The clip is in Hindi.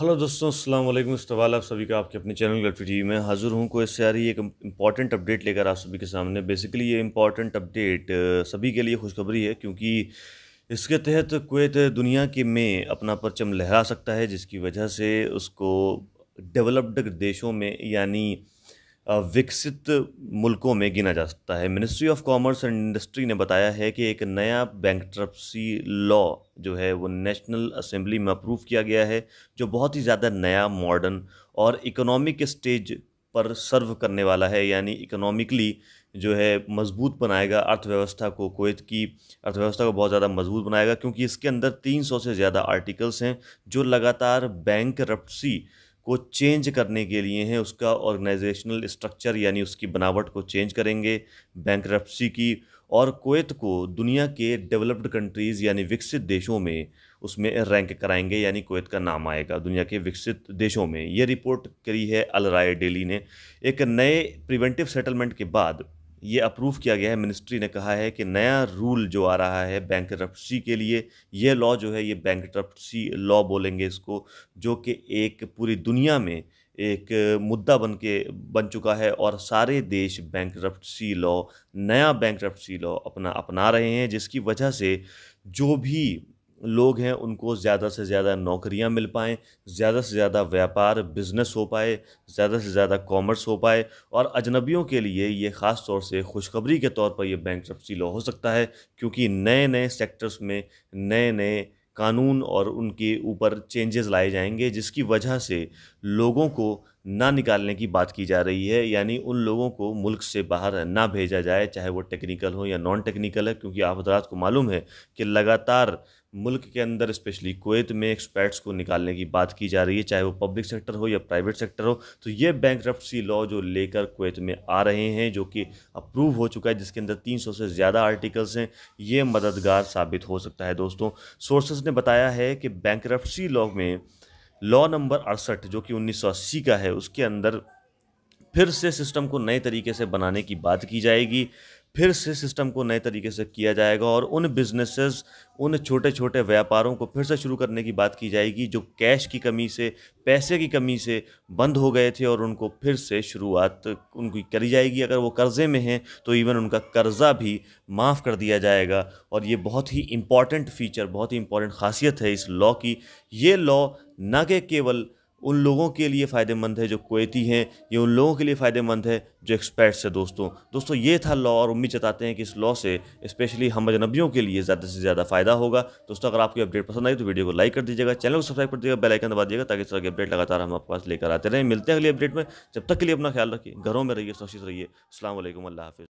हेलो दोस्तों अल्लाम इस्तवाल आप सभी का आपके अपने चैनल गल्फी टी में हाज़िर हूँ आ सारी एक इम्पॉर्टेंट अपडेट लेकर आप सभी के सामने बेसिकली ये इम्पॉर्टेंट अपडेट सभी के लिए खुशखबरी है क्योंकि इसके तहत कुत दुनिया के में अपना परचम लहरा सकता है जिसकी वजह से उसको डेवलप्ड देशों में यानी विकसित मुल्कों में गिना जा सकता है ministry of commerce and industry ने बताया है कि एक नया बैंक लॉ जो है वो नेशनल असेंबली में अप्रूव किया गया है जो बहुत ही ज़्यादा नया मॉडर्न और इकोनॉमिक स्टेज पर सर्व करने वाला है यानी इकोनॉमिकली जो है मजबूत बनाएगा अर्थव्यवस्था को कोयत की अर्थव्यवस्था को बहुत ज़्यादा मजबूत बनाएगा क्योंकि इसके अंदर 300 से ज़्यादा आर्टिकल्स हैं जो लगातार बैंक रप्सी को चेंज करने के लिए हैं उसका ऑर्गेनाइजेशनल स्ट्रक्चर यानी उसकी बनावट को चेंज करेंगे बैंक की और कोत को दुनिया के डेवलप्ड कंट्रीज़ यानी विकसित देशों में उसमें रैंक कराएंगे यानी कोत का नाम आएगा दुनिया के विकसित देशों में ये रिपोर्ट करी है अल राय डेली ने एक नए प्रिवेंटिव सेटलमेंट के बाद ये अप्रूव किया गया है मिनिस्ट्री ने कहा है कि नया रूल जो आ रहा है बैंक के लिए यह लॉ जो है ये बैंक लॉ बोलेंगे इसको जो कि एक पूरी दुनिया में एक मुद्दा बन के बन चुका है और सारे देश बैंक लॉ नया बैंक लॉ अपना अपना रहे हैं जिसकी वजह से जो भी लोग हैं उनको ज़्यादा से ज़्यादा नौकरियां मिल पाएँ ज़्यादा से ज़्यादा व्यापार बिज़नेस हो पाए ज़्यादा से ज़्यादा कॉमर्स हो पाए और अजनबियों के लिए ये ख़ास तौर से खुशखबरी के तौर पर यह बैंक लॉ हो सकता है क्योंकि नए नए सेक्टर्स में नए नए कानून और उनके ऊपर चेंजेस लाए जाएंगे जिसकी वजह से लोगों को ना निकालने की बात की जा रही है यानी उन लोगों को मुल्क से बाहर ना भेजा जाए चाहे वो टेक्निकल हो या नॉन टेक्निकल है क्योंकि आप हजरात को मालूम है कि लगातार मुल्क के अंदर स्पेशली कोत में एक्सपर्ट्स को निकालने की बात की जा रही है चाहे वो पब्लिक सेक्टर हो या प्राइवेट सेक्टर हो तो ये बैंक लॉ जो लेकर कोत में आ रहे हैं जो कि अप्रूव हो चुका है जिसके अंदर 300 से ज़्यादा आर्टिकल्स हैं ये मददगार साबित हो सकता है दोस्तों सोर्सेज ने बताया है कि बैंक लॉ में लॉ नंबर अड़सठ जो कि 1980 का है उसके अंदर फिर से सिस्टम को नए तरीके से बनाने की बात की जाएगी फिर से सिस्टम को नए तरीके से किया जाएगा और उन बिजनेसेस उन छोटे छोटे व्यापारों को फिर से शुरू करने की बात की जाएगी जो कैश की कमी से पैसे की कमी से बंद हो गए थे और उनको फिर से शुरुआत उनकी करी जाएगी अगर वो कर्ज़े में हैं तो इवन उनका कर्ज़ा भी माफ़ कर दिया जाएगा और ये बहुत ही इम्पॉर्टेंट फीचर बहुत ही इम्पॉर्टेंट खासियत है इस लॉ की ये लॉ न के केवल उन लोगों के लिए फ़ायदेमंद है जो कोती हैं ये उन लोगों के लिए फ़ायदेमंद है जो एक्सपर्ट्स है दोस्तों दोस्तों ये था लॉ और उम्मीद जताते हैं कि इस लॉ से स्पेशली हम अजनबियों के लिए ज़्यादा से ज़्यादा फ़ायदा होगा दोस्तों अगर आपकी अपडेट पसंद आई तो वीडियो को लाइक कर दीजिएगा चैनल को सब्सक्राइब कर दीजिएगा बेलाइकन दबा दीजिएगा ताकि इस तरह की अपडेट लगातार हम आपके पास लेकर आते रहें मिलते हैं अगली अपडेट में जब तक के लिए अपना ख्याल रखिए घरों में रहिए सुरक्षित रहिए अल्लाम अल्लाह